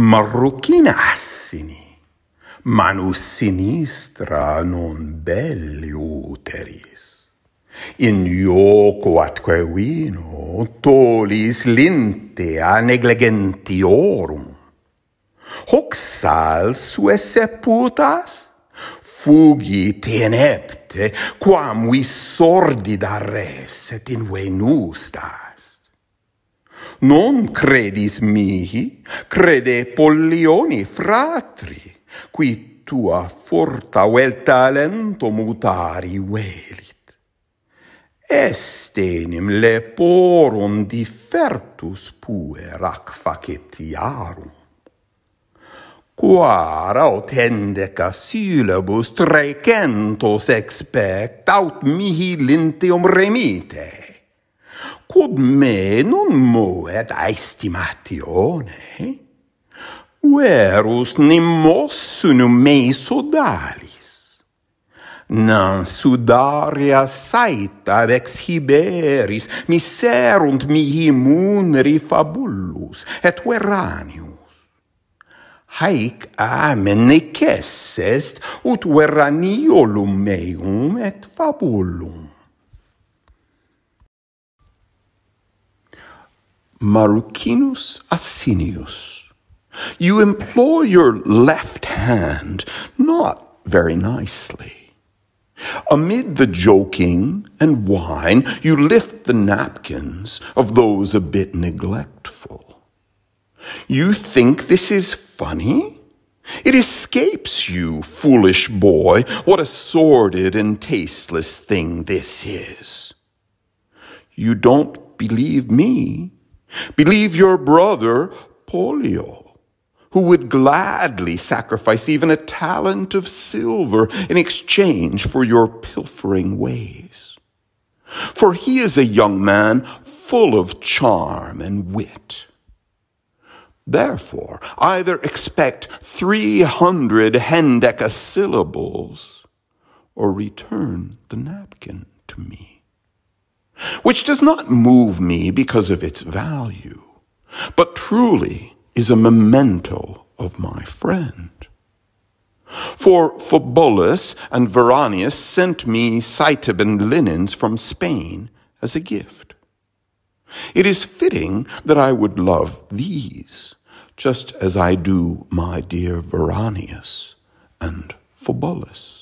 marrucina assini, manus sinistra non belli uteris. In ioco atque vino tolis lintea negligentiorum. Hoc sal putas, seputas? Fugi tenepte, quam vi sordida res et in venustas non credis mihi crede pollioni fratri qui tua forta vel talento mutari velit est enim leporum differtus puer ac facetiarum quar aut hende syllabus trecentos expect aut mihi linteum remite quod me non moet aestimatione, verus nimos sunum me sodalis, non sudaria saita exhiberis miserunt mihi munri fabullus et veranium, haec amen necessest ut veraniolum meum et fabulum. Marucinus Asinius. You employ your left hand not very nicely. Amid the joking and wine, you lift the napkins of those a bit neglectful. You think this is funny? It escapes you, foolish boy, what a sordid and tasteless thing this is. You don't believe me? Believe your brother, Polio, who would gladly sacrifice even a talent of silver in exchange for your pilfering ways. For he is a young man full of charm and wit. Therefore, either expect 300 hendecasyllables or return the napkin to me which does not move me because of its value, but truly is a memento of my friend. For Phobolus and Veranius sent me Cytiband linens from Spain as a gift. It is fitting that I would love these, just as I do my dear Veranius and Phobolus.